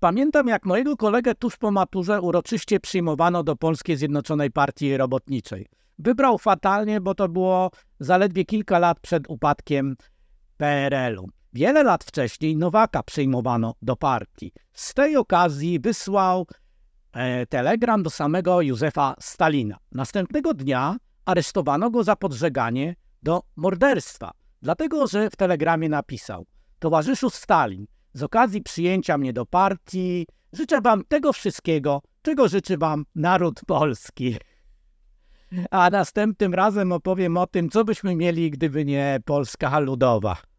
Pamiętam, jak mojego kolegę tuż po maturze uroczyście przyjmowano do Polskiej Zjednoczonej Partii Robotniczej. Wybrał fatalnie, bo to było zaledwie kilka lat przed upadkiem PRL-u. Wiele lat wcześniej Nowaka przyjmowano do partii. Z tej okazji wysłał e, telegram do samego Józefa Stalina. Następnego dnia aresztowano go za podżeganie do morderstwa, dlatego że w telegramie napisał: Towarzyszu Stalin, z okazji przyjęcia mnie do partii. Życzę Wam tego wszystkiego, czego życzy Wam naród polski. A następnym razem opowiem o tym, co byśmy mieli, gdyby nie Polska ludowa.